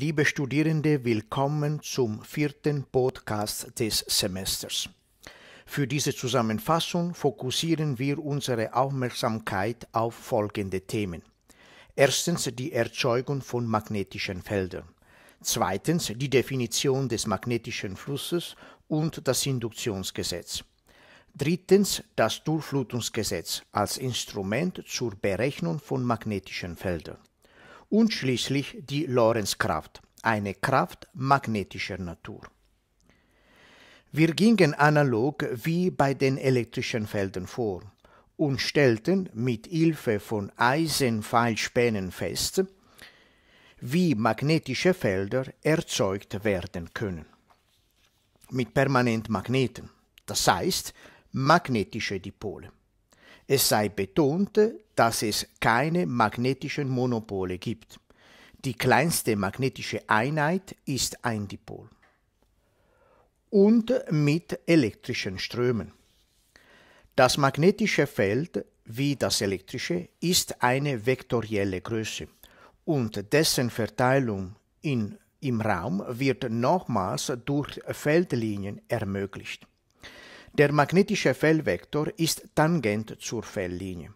Liebe Studierende, willkommen zum vierten Podcast des Semesters. Für diese Zusammenfassung fokussieren wir unsere Aufmerksamkeit auf folgende Themen. Erstens die Erzeugung von magnetischen Feldern. Zweitens die Definition des magnetischen Flusses und das Induktionsgesetz. Drittens das Durchflutungsgesetz als Instrument zur Berechnung von magnetischen Feldern und schließlich die Lorenzkraft, eine Kraft magnetischer Natur. Wir gingen analog wie bei den elektrischen Feldern vor und stellten mit Hilfe von Eisenpfeilspänen fest, wie magnetische Felder erzeugt werden können. Mit permanent Magneten, das heißt magnetische Dipole. Es sei betont, dass es keine magnetischen Monopole gibt. Die kleinste magnetische Einheit ist ein Dipol. Und mit elektrischen Strömen. Das magnetische Feld wie das elektrische ist eine vektorielle Größe und dessen Verteilung in, im Raum wird nochmals durch Feldlinien ermöglicht. Der magnetische Fellvektor ist tangent zur Felllinie.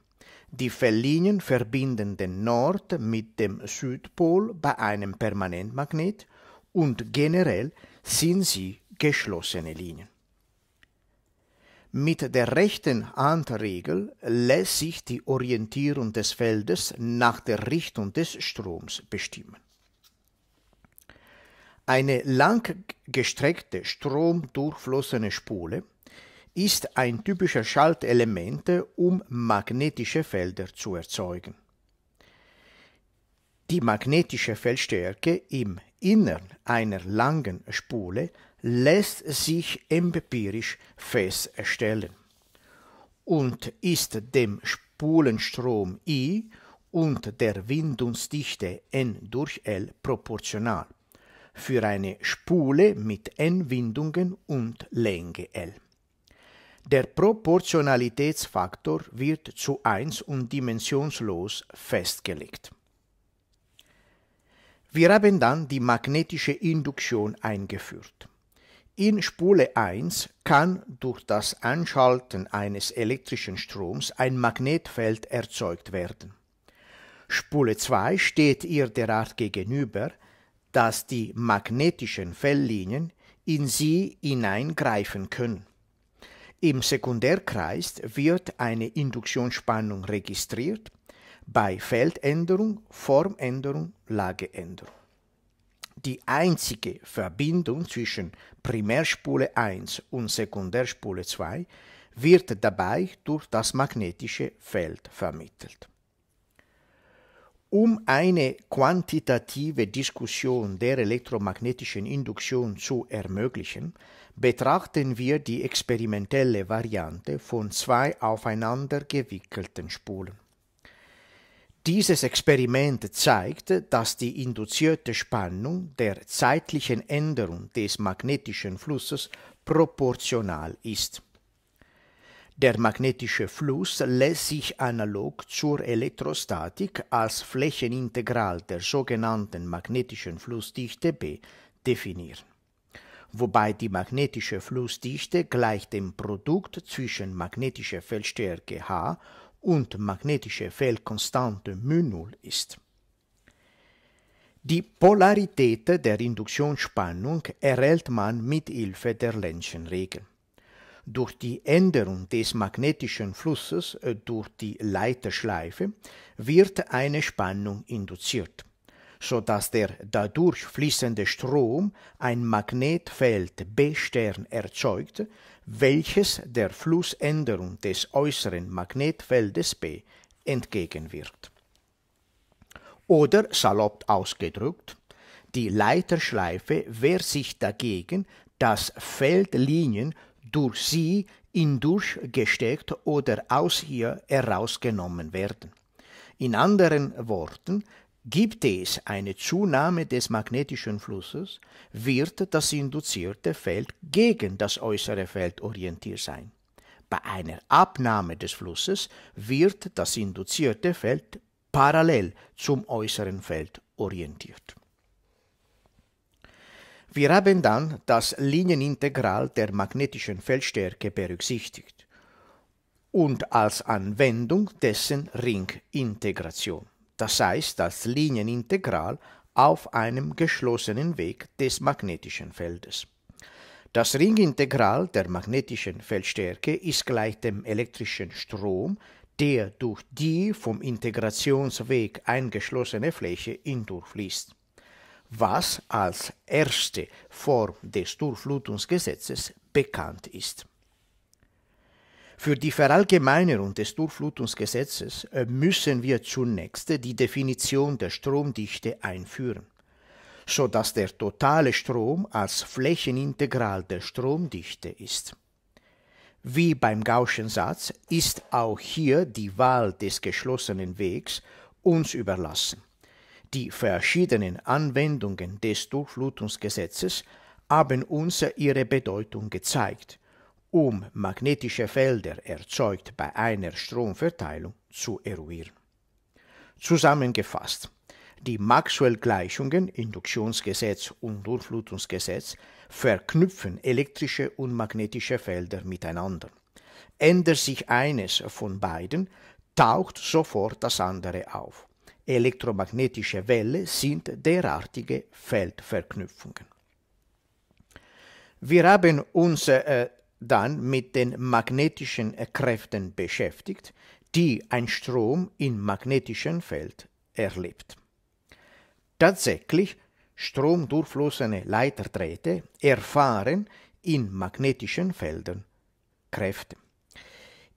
Die Felllinien verbinden den Nord- mit dem Südpol bei einem Permanentmagnet und generell sind sie geschlossene Linien. Mit der rechten Handregel lässt sich die Orientierung des Feldes nach der Richtung des Stroms bestimmen. Eine langgestreckte, stromdurchflossene Spule ist ein typischer Schaltelement, um magnetische Felder zu erzeugen. Die magnetische Feldstärke im Innern einer langen Spule lässt sich empirisch feststellen und ist dem Spulenstrom I und der Windungsdichte N durch L proportional für eine Spule mit N-Windungen und Länge L. Der Proportionalitätsfaktor wird zu 1 und dimensionslos festgelegt. Wir haben dann die magnetische Induktion eingeführt. In Spule 1 kann durch das Anschalten eines elektrischen Stroms ein Magnetfeld erzeugt werden. Spule 2 steht ihr derart gegenüber, dass die magnetischen Felllinien in sie hineingreifen können. Im Sekundärkreis wird eine Induktionsspannung registriert bei Feldänderung, Formänderung, Lageänderung. Die einzige Verbindung zwischen Primärspule 1 und Sekundärspule 2 wird dabei durch das magnetische Feld vermittelt. Um eine quantitative Diskussion der elektromagnetischen Induktion zu ermöglichen, betrachten wir die experimentelle Variante von zwei aufeinander gewickelten Spulen. Dieses Experiment zeigt, dass die induzierte Spannung der zeitlichen Änderung des magnetischen Flusses proportional ist. Der magnetische Fluss lässt sich analog zur Elektrostatik als Flächenintegral der sogenannten magnetischen Flussdichte B definieren, wobei die magnetische Flussdichte gleich dem Produkt zwischen magnetischer Feldstärke H und magnetischer Feldkonstante μ0 ist. Die Polarität der Induktionsspannung erhält man mit Hilfe der Lenz'schen durch die Änderung des magnetischen Flusses äh, durch die Leiterschleife wird eine Spannung induziert, so dass der dadurch fließende Strom ein Magnetfeld B Stern erzeugt, welches der Flussänderung des äußeren Magnetfeldes B entgegenwirkt. Oder salopp ausgedrückt, die Leiterschleife wehrt sich dagegen, dass Feldlinien durch sie hindurch gesteckt oder aus ihr herausgenommen werden. In anderen Worten, gibt es eine Zunahme des magnetischen Flusses, wird das induzierte Feld gegen das äußere Feld orientiert sein. Bei einer Abnahme des Flusses wird das induzierte Feld parallel zum äußeren Feld orientiert. Wir haben dann das Linienintegral der magnetischen Feldstärke berücksichtigt und als Anwendung dessen Ringintegration, das heißt das Linienintegral auf einem geschlossenen Weg des magnetischen Feldes. Das Ringintegral der magnetischen Feldstärke ist gleich dem elektrischen Strom, der durch die vom Integrationsweg eingeschlossene Fläche hindurchfließt was als erste Form des Durchflutungsgesetzes bekannt ist. Für die Verallgemeinerung des Durchflutungsgesetzes äh, müssen wir zunächst die Definition der Stromdichte einführen, sodass der totale Strom als Flächenintegral der Stromdichte ist. Wie beim Gausschen Satz ist auch hier die Wahl des geschlossenen Wegs uns überlassen. Die verschiedenen Anwendungen des Durchflutungsgesetzes haben uns ihre Bedeutung gezeigt, um magnetische Felder erzeugt bei einer Stromverteilung zu eruieren. Zusammengefasst, die Maxwell-Gleichungen, Induktionsgesetz und Durchflutungsgesetz, verknüpfen elektrische und magnetische Felder miteinander. Ändert sich eines von beiden, taucht sofort das andere auf elektromagnetische Welle sind derartige Feldverknüpfungen. Wir haben uns äh, dann mit den magnetischen äh, Kräften beschäftigt, die ein Strom im magnetischen Feld erlebt. Tatsächlich stromdurchflossene Leiterdrähte erfahren in magnetischen Feldern Kräfte.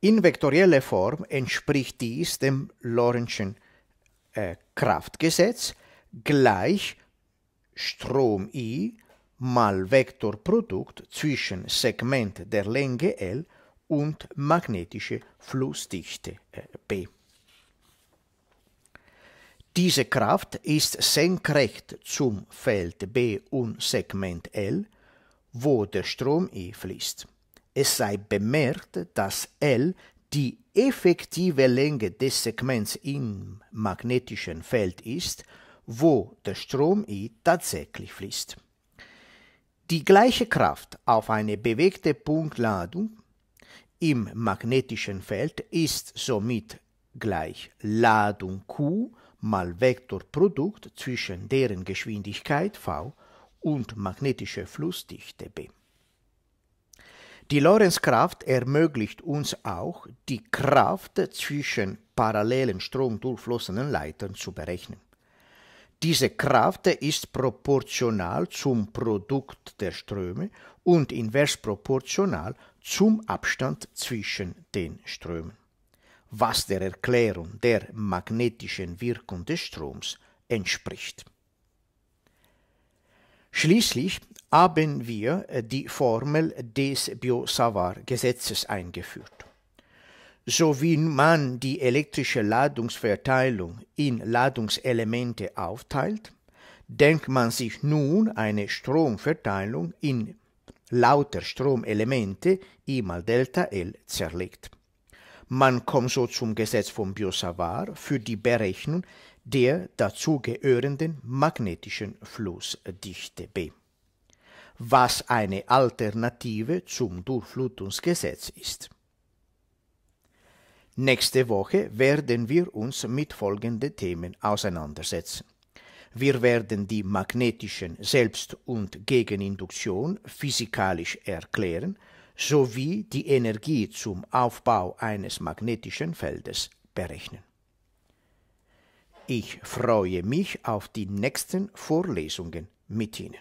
In vektorieller Form entspricht dies dem Lorentschen äh, Kraftgesetz gleich Strom I mal Vektorprodukt zwischen Segment der Länge L und magnetische Flussdichte äh, B. Diese Kraft ist senkrecht zum Feld B und Segment L, wo der Strom I fließt. Es sei bemerkt, dass L die effektive Länge des Segments im magnetischen Feld ist, wo der Strom I tatsächlich fließt. Die gleiche Kraft auf eine bewegte Punktladung im magnetischen Feld ist somit gleich Ladung Q mal Vektorprodukt zwischen deren Geschwindigkeit v und magnetischer Flussdichte b. Die Lorentzkraft ermöglicht uns auch, die Kraft zwischen parallelen stromdurchflossenen Leitern zu berechnen. Diese Kraft ist proportional zum Produkt der Ströme und invers proportional zum Abstand zwischen den Strömen, was der Erklärung der magnetischen Wirkung des Stroms entspricht. Schließlich haben wir äh, die Formel des Biot-Savart-Gesetzes eingeführt. So wie man die elektrische Ladungsverteilung in Ladungselemente aufteilt, denkt man sich nun eine Stromverteilung in lauter Stromelemente I mal Delta L zerlegt. Man kommt so zum Gesetz von Biot-Savart für die Berechnung der dazugehörenden magnetischen Flussdichte b, was eine Alternative zum Durchflutungsgesetz ist. Nächste Woche werden wir uns mit folgenden Themen auseinandersetzen. Wir werden die magnetischen Selbst- und Gegeninduktion physikalisch erklären sowie die Energie zum Aufbau eines magnetischen Feldes berechnen. Ich freue mich auf die nächsten Vorlesungen mit Ihnen.